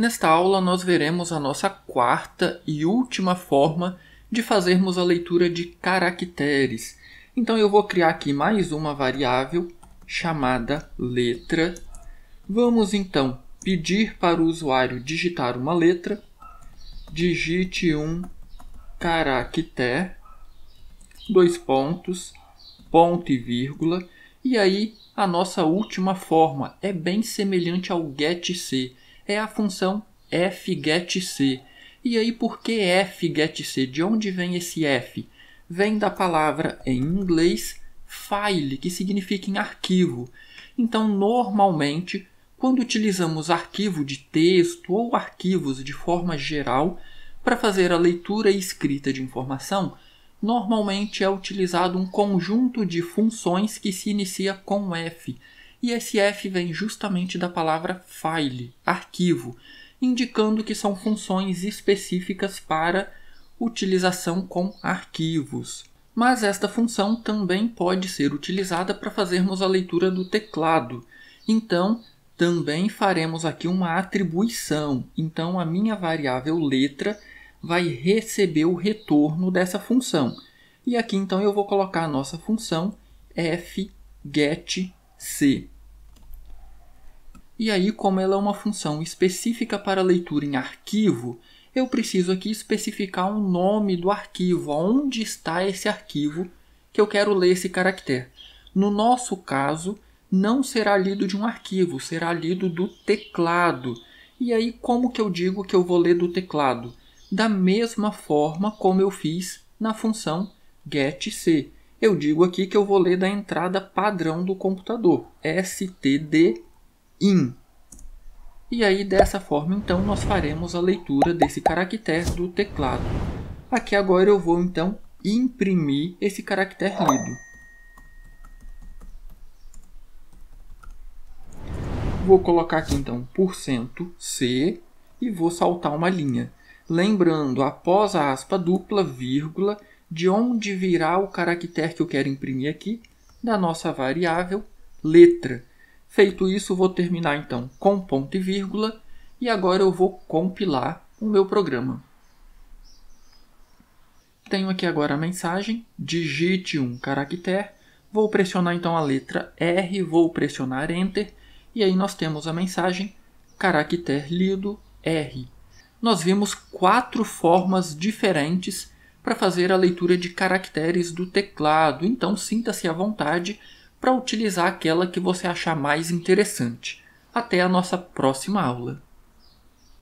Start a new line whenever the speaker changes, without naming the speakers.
Nesta aula, nós veremos a nossa quarta e última forma de fazermos a leitura de caracteres. Então, eu vou criar aqui mais uma variável chamada letra. Vamos então pedir para o usuário digitar uma letra. Digite um caractere, dois pontos, ponto e vírgula. E aí, a nossa última forma é bem semelhante ao getC é a função fgetC. E aí, por que fgetC? De onde vem esse f? Vem da palavra em inglês file, que significa em arquivo. Então, normalmente, quando utilizamos arquivo de texto ou arquivos de forma geral para fazer a leitura e escrita de informação, normalmente é utilizado um conjunto de funções que se inicia com f e f vem justamente da palavra file, arquivo, indicando que são funções específicas para utilização com arquivos. Mas esta função também pode ser utilizada para fazermos a leitura do teclado. Então, também faremos aqui uma atribuição. Então, a minha variável letra vai receber o retorno dessa função. E aqui, então, eu vou colocar a nossa função f get C. E aí, como ela é uma função específica para leitura em arquivo, eu preciso aqui especificar o nome do arquivo, onde está esse arquivo que eu quero ler esse caractere. No nosso caso, não será lido de um arquivo, será lido do teclado. E aí, como que eu digo que eu vou ler do teclado? Da mesma forma como eu fiz na função getC eu digo aqui que eu vou ler da entrada padrão do computador, stdin. E aí, dessa forma, então, nós faremos a leitura desse caractere do teclado. Aqui agora eu vou, então, imprimir esse caractere lido. Vou colocar aqui, então, %c e vou saltar uma linha. Lembrando, após a aspa dupla, vírgula, de onde virá o caractere que eu quero imprimir aqui da nossa variável letra. Feito isso, vou terminar então com ponto e vírgula e agora eu vou compilar o meu programa. Tenho aqui agora a mensagem, digite um caractere, vou pressionar então a letra R, vou pressionar Enter e aí nós temos a mensagem caractere lido R. Nós vimos quatro formas diferentes para fazer a leitura de caracteres do teclado, então sinta-se à vontade para utilizar aquela que você achar mais interessante. Até a nossa próxima aula!